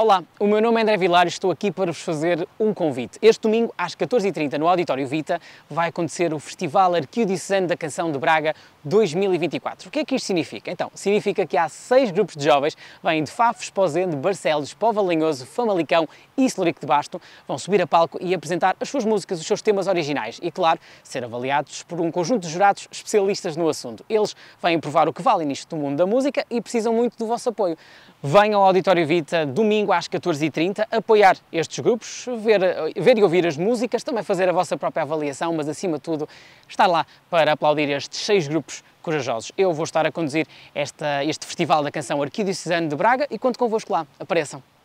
Olá, o meu nome é André Vilar e estou aqui para vos fazer um convite. Este domingo, às 14h30, no Auditório Vita, vai acontecer o Festival Arquidiocesano da Canção de Braga 2024. O que é que isto significa? Então, significa que há seis grupos de jovens, vêm de Fafo, Esposende, Barcelos, Povo Alenhoso, Famalicão e Celurico de Basto, vão subir a palco e apresentar as suas músicas, os seus temas originais e, claro, ser avaliados por um conjunto de jurados especialistas no assunto. Eles vêm provar o que valem nisto do mundo da música e precisam muito do vosso apoio venham ao Auditório Vita domingo às 14h30 apoiar estes grupos, ver, ver e ouvir as músicas, também fazer a vossa própria avaliação, mas acima de tudo estar lá para aplaudir estes seis grupos corajosos. Eu vou estar a conduzir esta, este Festival da Canção Arquidiocesano de Braga e conto convosco lá. Apareçam!